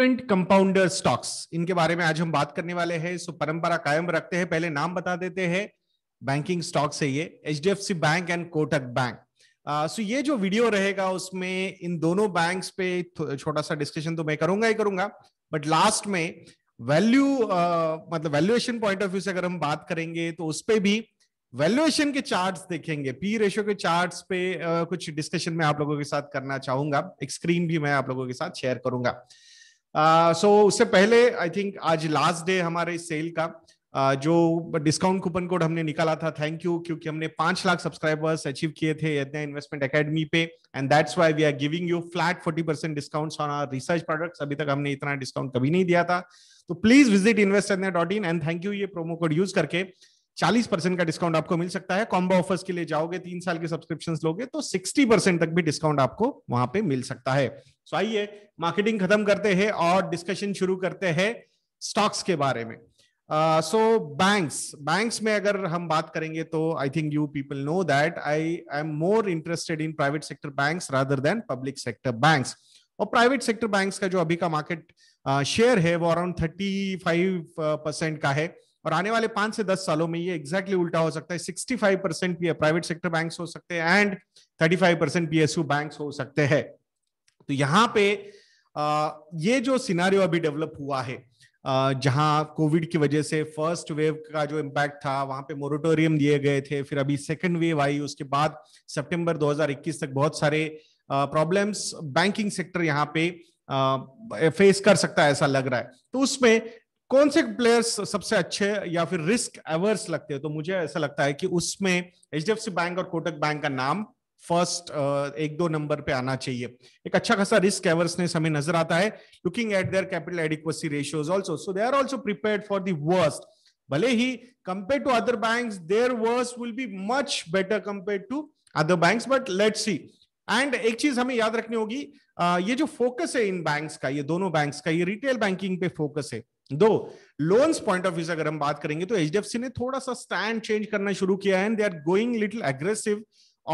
Different compounder stocks इनके बारे में आज हम बात करने वाले हैं सो परंपरा कायम रखते हैं पहले नाम बता देते हैं बैंकिंग स्टॉक्स है ये H D F C bank and Kotak bank so ये जो वीडियो रहेगा उसमें इन दोनों बैंक्स पे छोटा सा डिस्कशन तो मैं करूंगा ही करूंगा बट लास्ट में वैल्यू uh, मतलब वैल्यूएशन पॉइंट ऑफ व्यू से अगर हम बात करेंगे तो उस पर भी वैल्यूएशन के चार्ट्स देखेंगे पी रेशियो के चार्ट्स पे uh, कुछ डिस्कशन में आप लोगों के साथ करना चाहूंगा एक स्क्रीन भी मैं आप लोगों के साथ शेयर करूंगा uh, सो uh, so, उससे पहले आई थिंक आज लास्ट डे हमारे इस सेल का uh, जो डिस्काउंट कूपन कोड हमने निकाला था थैंक यू क्योंकि हमने पांच लाख सब्सक्राइबर्स अचीव किए थे इन्वेस्टमेंट एकेडमी पे and that's why we are giving you flat forty percent discount on our research products अभी तक हमने इतना डिस्काउंट कभी नहीं दिया था तो please visit invest and thank you ये प्रोमो कोड यूज करके चालीस परसेंट का डिस्काउंट आपको मिल सकता है कॉम्बो ऑफर्स के लिए जाओगे तीन साल के सब्सक्रिप्शन लोगे तो सिक्सटी परसेंट तक भी डिस्काउंट आपको वहां पे मिल सकता है सो आइए मार्केटिंग खत्म करते हैं और डिस्कशन शुरू करते हैं स्टॉक्स के बारे में सो बैंक्स बैंक्स में अगर हम बात करेंगे तो I think you people know that I I am more interested in private sector banks rather than public sector banks और प्राइवेट सेक्टर बैंक्स का जो अभी का मार्केट शेयर है वो अराउंड थर्टी फाइव परसेंट का है और आने वाले पांच से दस सालों में ये एग्जैक्टली उल्टा हो सकता है sixty five percent private sector bank हो सकते हैं and thirty five percent P bank हो सकते हैं तो यहाँ पे ये जो सिनारियो अभी डेवलप हुआ है जहां कोविड की वजह से फर्स्ट वेव का जो इम्पैक्ट था वहां पे मोरिटोरियम दिए गए थे फिर अभी सेकंड वेव आई उसके बाद सितंबर 2021 तक बहुत सारे प्रॉब्लम्स बैंकिंग सेक्टर यहाँ पे फेस कर सकता है ऐसा लग रहा है तो उसमें कौन से प्लेयर्स सबसे अच्छे या फिर रिस्क एवर्स लगते हैं तो मुझे ऐसा लगता है कि उसमें एच बैंक और कोटक बैंक का नाम फर्स्ट एक दो नंबर पे आना चाहिए एक अच्छा खासा रिस्क एवर्सनेस हमें नजर आता है looking at their capital adequacy ratios also so they are also prepare for the worst भले ही compare to other bank their worse will be much better compare to other bank but let see and एक चीज हमें याद रखनी होगी ये जो फोकस है इन बैंक्स का ये दोनों बैंक्स का ये रिटेल बैंकिंग पे फोकस है दो लोन्स पॉइंट ऑफ व्यू से अगर हम बात करेंगे तो एच ने थोड़ा सा स्टैंड चेंज करना शुरू किया है they are going little aggressive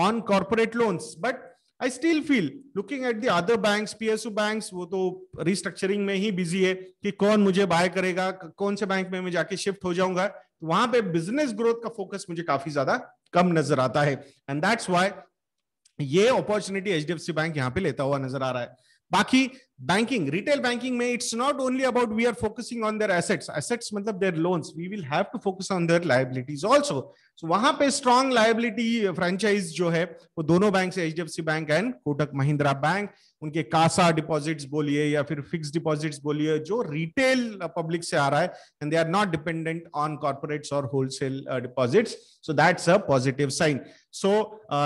on corporate loans but I still feel looking at other banks PSU banks वो तो रिस्ट्रक्चरिंग में ही बिजी है कि कौन मुझे बाय करेगा कौन से बैंक में मैं जाके शिफ्ट हो जाऊंगा तो वहां पे बिजनेस ग्रोथ का फोकस मुझे काफी ज्यादा कम नजर आता है एंड दैट्स वाई ये अपॉर्चुनिटी एच बैंक यहाँ पे लेता हुआ नजर आ रहा है बाकी बैंकिंग रिटेल बैंकिंग में it's not only about we are focusing on their assets assets मतलब their loans we will have to focus on their liabilities also so वहां पे स्ट्रॉन्ग लाइबिलिटी फ्रेंचाइज जो है वो दोनों bank H D F C bank and Kotak Mahindra bank उनके CASA deposits बोलिए या फिर फिक्स डिपॉजिट्स बोलिए जो रिटेल पब्लिक uh, से आ रहा है and they are not dependent on corporates और wholesale deposits so that's a positive sign so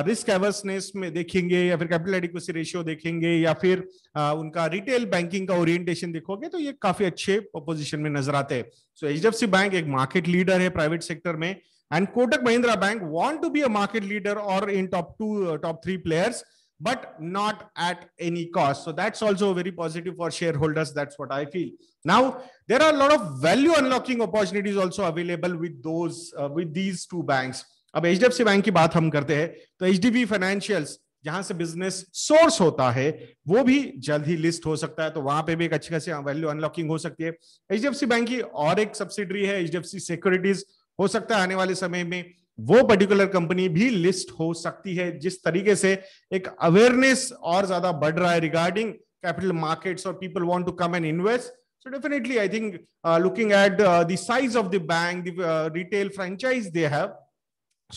risk averseness में देखेंगे या फिर कैपिटल एडिक्वेसी रेशियो देखेंगे या फिर uh, उनका रिटेल बैंकिंग का ओरिएंटेशन देखोगे तो ये काफी अच्छे पोजिशन में नजर आते हैं सो एच डी बैंक एक मार्केट लीडर है प्राइवेट सेक्टर में and Kotak Mahindra bank want to be a market leader और in top two top three players but not at any cost. So that's also very positive for shareholders. That's what I feel. Now there are a lot of value unlocking opportunities also available with those uh, with these two banks. अब H bank की बात हम करते हैं तो H D financials जहां से business source होता है वो भी जल्द ही लिस्ट हो सकता है तो वहां पे भी एक अच्छी खासी वैल्यू अनलॉकिंग हो सकती है एच बैंक की और एक सब्सिडरी है एच सिक्योरिटीज हो सकता है आने वाले समय में वो पर्टिकुलर कंपनी भी लिस्ट हो सकती है जिस तरीके से एक अवेयरनेस और ज्यादा बढ़ रहा है रिगार्डिंग कैपिटल मार्केट्स और people want to come and invest so definitely I think looking at the size of the bank the retail franchise they have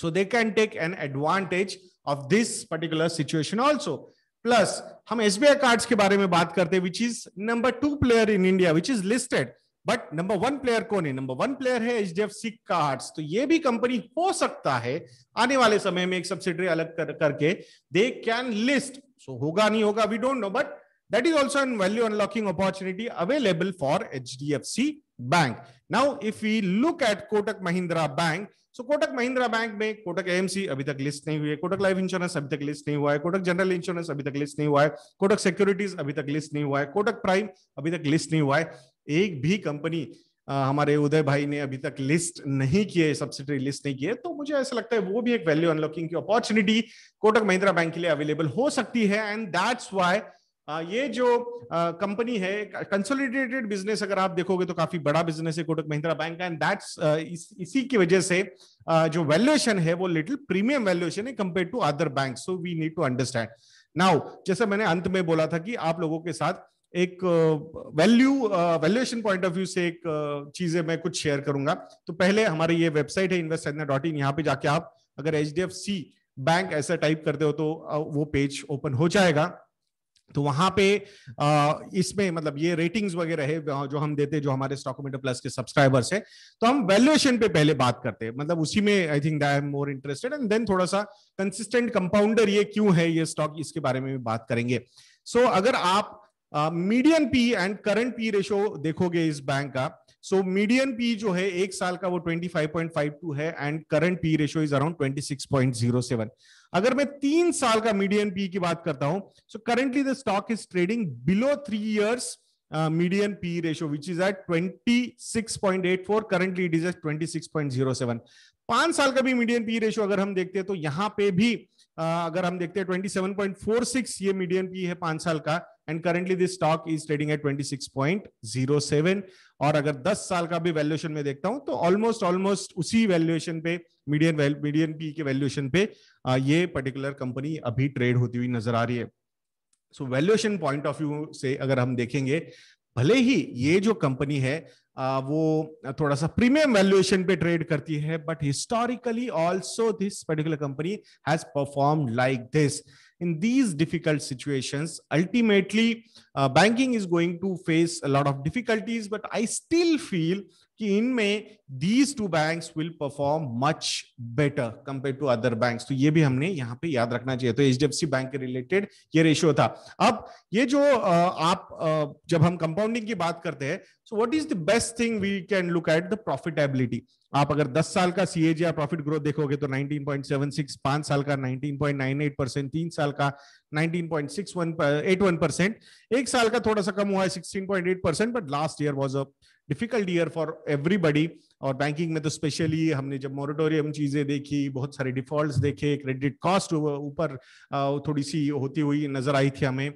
so they can take an advantage of this particular situation also plus हम S cards के बारे में बात करते हैं which is number two player in India which is listed but number one player कौन है number one player है H D F C card तो ये भी कंपनी हो सकता है आने वाले समय में एक सब्सिडरी अलग कर, करके दे कैन लिस्ट सो होगा नहीं होगा we don't know but that is also an value unlocking opportunity available for H D F C bank now if you look at Kotak Mahindra bank so Kotak Mahindra bank में Kotak MC अभी तक list नहीं हुई है Kotak life insurance अभी तक लिस्ट नहीं हुआ है कोटक जनरल इंश्योरेंस अभी तक लिस्ट नहीं हुआ है कोटक सिक्योरिटीज अभी तक लिस्ट नहीं हुआ है कोटक प्राइम अभी तक लिस्ट नहीं हुआ है एक भी कंपनी हमारे उदय भाई ने अभी तक लिस्ट नहीं किए सब्सिडी लिस्ट नहीं किए तो मुझे ऐसा लगता है वो भी एक वैल्यू अनलॉकिंग की अपॉर्चुनिटी कोटक महिंद्रा बैंक के लिए अवेलेबल हो सकती है एंड दैट्स वाई ये जो कंपनी है कंसोलिडेटेड बिजनेस अगर आप देखोगे तो काफी बड़ा बिजनेस है Kotak Mahindra bank and that's इसी की वजह से जो वैल्यूएशन है वो लिटिल प्रीमियम वैल्यूएशन है compare to other bank so we need to understand now जैसे मैंने अंत में बोला था कि आप लोगों के साथ एक value valuation point of view से एक चीजें मैं कुछ शेयर करूंगा तो पहले हमारी ये वेबसाइट है इन्वेस्ट डॉट इन यहाँ पे जाके आप अगर H D F C bank ऐसा टाइप करते हो तो वो पेज ओपन हो जाएगा तो वहां पे इसमें मतलब ये रेटिंग्स वगैरह है जो हम देते हैं जो हमारे स्टॉकोमीटर प्लस के सब्सक्राइबर्स है तो हम वैल्यूएशन पे पहले बात करते हैं मतलब उसी में I think I am more interested and then थोड़ा सा कंसिस्टेंट कंपाउंडर ये क्यों है ये स्टॉक इसके बारे में भी बात करेंगे सो so, अगर आप medium P and current P ratio देखोगे इस बैंक का सो मीडियम पी जो है एक साल का वो 25.52 है and current P ratio is around 26.07 अगर मैं तीन साल का मीडियम पी की बात करता हूं so currently the stock is trading below three years medium P ratio which is at 26.84. Currently it is at 26.07. पांच साल का भी मीडियम पी रेशो अगर हम देखते हैं तो यहाँ पे भी अगर हम देखते हैं 27.46 ये मीडियम पी है पांच साल का and currently this stock is trading at 26.07 और अगर 10 साल का भी वैल्यूएशन में देखता हूं तो ऑलमोस्ट ऑलमोस्ट उसी वैल्यूएशन पे मीडियम मीडियम पी के वैल्यूएशन पे ये पर्टिकुलर कंपनी अभी ट्रेड होती हुई नजर आ रही है so valuation point of view से अगर हम देखेंगे भले ही ये जो कंपनी है वो थोड़ा सा प्रीमियम वैल्यूएशन पे ट्रेड करती है but historically also this particular company has perform like this in these difficult situation ultimately banking is going to face lot of difficulties but I still feel कि इनमें these two banks will perform much better compare to other banks तो ये भी हमने यहाँ पे याद रखना चाहिए तो एच बैंक के रिलेटेड ये रेशियो था अब ये जो आप जब हम कंपाउंडिंग की बात करते हैं so what is the best thing we can look at the profitability आप अगर 10 साल का सी एजी प्रॉफिट ग्रोथ देखोगे तो 19.76 पांच साल का 19.98 परसेंट तीन साल का 19.61 81 परसेंट एक साल का थोड़ा सा कम हुआ है 16.8 percent but last year was a difficult year for everybody और बैंकिंग में तो स्पेशली हमने जब मोरिटोरियम चीजें देखी बहुत सारे डिफॉल्ट्स देखे क्रेडिट कॉस्ट ऊपर थोड़ी सी होती हुई नजर आई थी हमें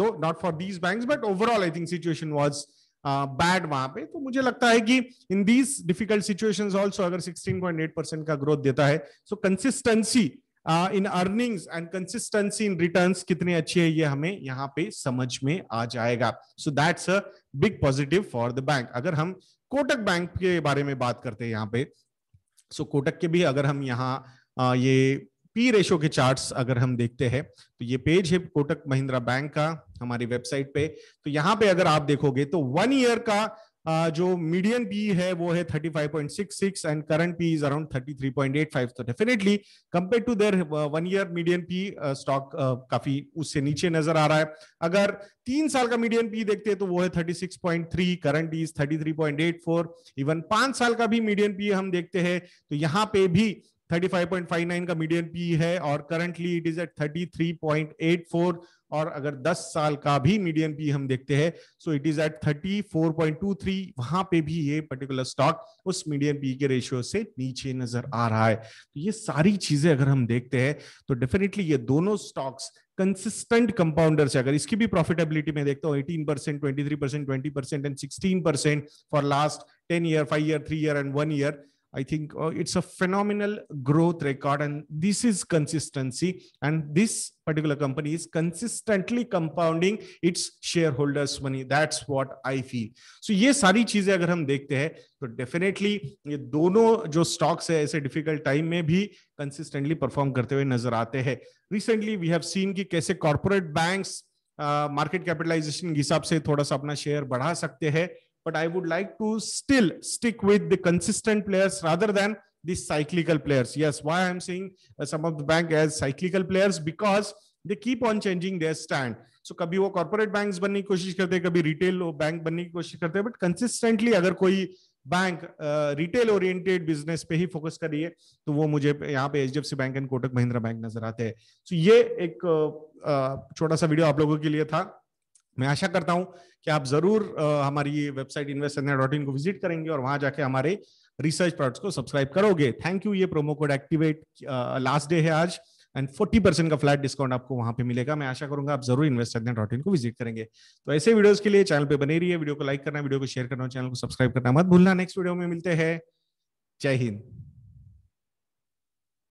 though not for these bank but overall I think situation was bad वहां पे तो मुझे लगता है कि in these difficult situations also अगर 16.8 परसेंट का ग्रोथ देता है so consistency in earnings and consistency in returns कितने अच्छे है ये हमें यहाँ पे समझ में आ जाएगा so that's a big positive for the bank अगर हम कोटक बैंक के बारे में बात करते हैं यहाँ पे सो so, कोटक के भी अगर हम यहाँ uh, ये पी रेशो के चार्ट्स अगर हम देखते हैं तो ये पेज है कोटक महिंद्रा बैंक का हमारी वेबसाइट पे तो यहाँ पे अगर आप देखोगे तो वन ईयर का जो मीडियम पी है वो है thirty five point six six and current P is around thirty three point eight five तो definitely compare to their one year medium P stock काफी उससे नीचे नजर आ रहा है अगर तीन साल का मीडियम पी देखते हैं तो वो है thirty six point three current is thirty three point eight four even पांच साल का भी मीडियम पी हम देखते हैं तो यहाँ पे भी 35.59 का मीडियम पी है और करंटली इट इज एट 33.84 और अगर 10 साल का भी मीडियम पी हम देखते हैं सो इट इज एट 34.23 वहां पे भी ये पर्टिकुलर स्टॉक उस मीडियम पी के रेशियो से नीचे नजर आ रहा है तो ये सारी चीजें अगर हम देखते हैं तो डेफिनेटली ये दोनों स्टॉक्स कंसिस्टेंट कंपाउंडर्स है अगर इसकी भी प्रॉफिटेबिलिटी में देखता हूँ eighteen percent twenty three percent twenty percent and sixteen percent for last ten year five year three year and one year I think uh, it's a phenomenal growth record, and this is consistency. And this particular company is consistently compounding its shareholders' money. That's what I feel. So ye sari cheeze agar hum dekhte हैं तो definitely ye dono jo stocks hai aise difficult time mein bhi consistently perform karte hue nazar aate हैं recently we have seen ki kaise corporate banks market capitalization के हिसाब से थोड़ा सा अपना share बढ़ा सकते हैं but I would like to still stick with the consistent players rather than the cyclical players. Yes, why i am saying uh, some of the bank as cyclical players because they keep on changing their stand. So so, कभी वो corporate bank बनने की कोशिश करते हैं कभी retail bank बनने की कोशिश करते हैं बट कंसिस्टेंटली अगर कोई बैंक रिटेल ओरिएंटेड बिजनेस पे ही फोकस कर रही है तो वो मुझे यहाँ पे H D F C bank and Kotak Mahindra bank नजर आते हैं सो so, ये एक uh, uh, छोटा सा वीडियो आप लोगों के लिए था मैं आशा करता हूं कि आप जरूर हमारी वेबसाइट इन्वेस्ट डॉट इन को विजिट करेंगे और वहां जाके हमारे रिसर्च प्रोडक्ट्स को सब्सक्राइब करोगे थैंक यू ये promo code activate last day है आज एंड फोर्टी परसेंट का फ्लैट डिस्काउंट आपको वहां पे मिलेगा मैं आशा करूंगा आप जरूर इन्वेस्ट डॉट इन को विजिट करेंगे तो ऐसे वीडियोस के लिए चैनल पे बने रहिए वीडियो को लाइक करना वीडियो को शेयर करना चैनल को सब्सक्राइब करना मत भूलना नेक्स्ट वीडियो में मिलते हैं जय हिंद